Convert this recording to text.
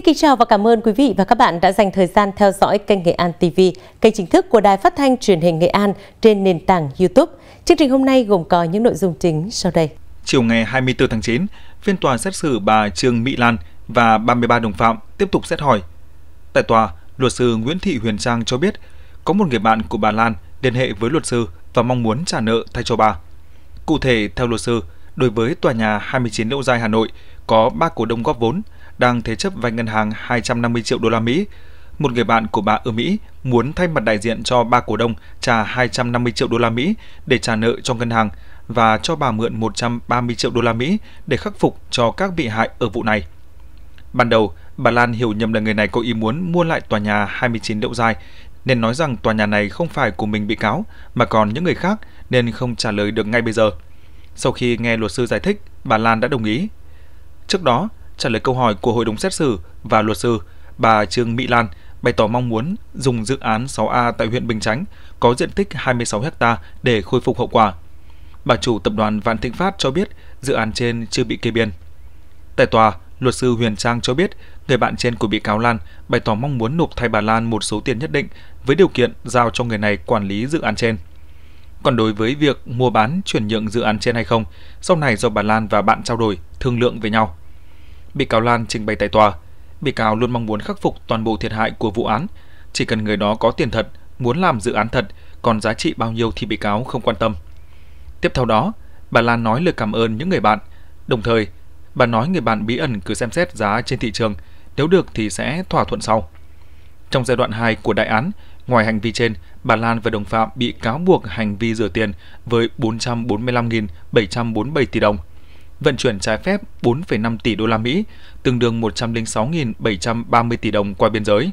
Xin kính chào và cảm ơn quý vị và các bạn đã dành thời gian theo dõi kênh Nghệ An TV, kênh chính thức của Đài Phát thanh Truyền hình Nghệ An trên nền tảng YouTube. Chương trình hôm nay gồm có những nội dung chính sau đây. Chiều ngày 24 tháng 9, phiên tòa xét xử bà Trương Mỹ Lan và 33 đồng phạm tiếp tục xét hỏi. Tại tòa, luật sư Nguyễn Thị Huyền Trang cho biết có một người bạn của bà Lan liên hệ với luật sư và mong muốn trả nợ thay cho bà. Cụ thể, theo luật sư, đối với tòa nhà 29 Liễu Giai Hà Nội có 3 cổ đông góp vốn – đang thế chấp vay ngân hàng 250 triệu đô la Mỹ. Một người bạn của bà ở Mỹ muốn thay mặt đại diện cho ba cổ đông trả 250 triệu đô la Mỹ để trả nợ cho ngân hàng và cho bà mượn 130 triệu đô la Mỹ để khắc phục cho các bị hại ở vụ này. Ban đầu, bà Lan hiểu nhầm là người này có ý muốn mua lại tòa nhà 29 Đậu Dài, nên nói rằng tòa nhà này không phải của mình bị cáo mà còn những người khác nên không trả lời được ngay bây giờ. Sau khi nghe luật sư giải thích, bà Lan đã đồng ý. Trước đó, trả lời câu hỏi của Hội đồng xét xử và luật sư, bà Trương Mỹ Lan bày tỏ mong muốn dùng dự án 6A tại huyện Bình Chánh có diện tích 26 ha để khôi phục hậu quả. Bà chủ tập đoàn Vạn Thịnh Phát cho biết dự án trên chưa bị kê biên. Tại tòa, luật sư Huyền Trang cho biết người bạn trên của bị cáo Lan bày tỏ mong muốn nộp thay bà Lan một số tiền nhất định với điều kiện giao cho người này quản lý dự án trên. Còn đối với việc mua bán chuyển nhượng dự án trên hay không, sau này do bà Lan và bạn trao đổi, thương lượng với nhau. Bị cáo Lan trình bày tại tòa, bị cáo luôn mong muốn khắc phục toàn bộ thiệt hại của vụ án, chỉ cần người đó có tiền thật, muốn làm dự án thật, còn giá trị bao nhiêu thì bị cáo không quan tâm. Tiếp theo đó, bà Lan nói lời cảm ơn những người bạn, đồng thời bà nói người bạn bí ẩn cứ xem xét giá trên thị trường, nếu được thì sẽ thỏa thuận sau. Trong giai đoạn 2 của đại án, ngoài hành vi trên, bà Lan và đồng phạm bị cáo buộc hành vi rửa tiền với 445.747 tỷ đồng – vận chuyển trái phép 4,5 tỷ đô la Mỹ, tương đương 106.730 tỷ đồng qua biên giới.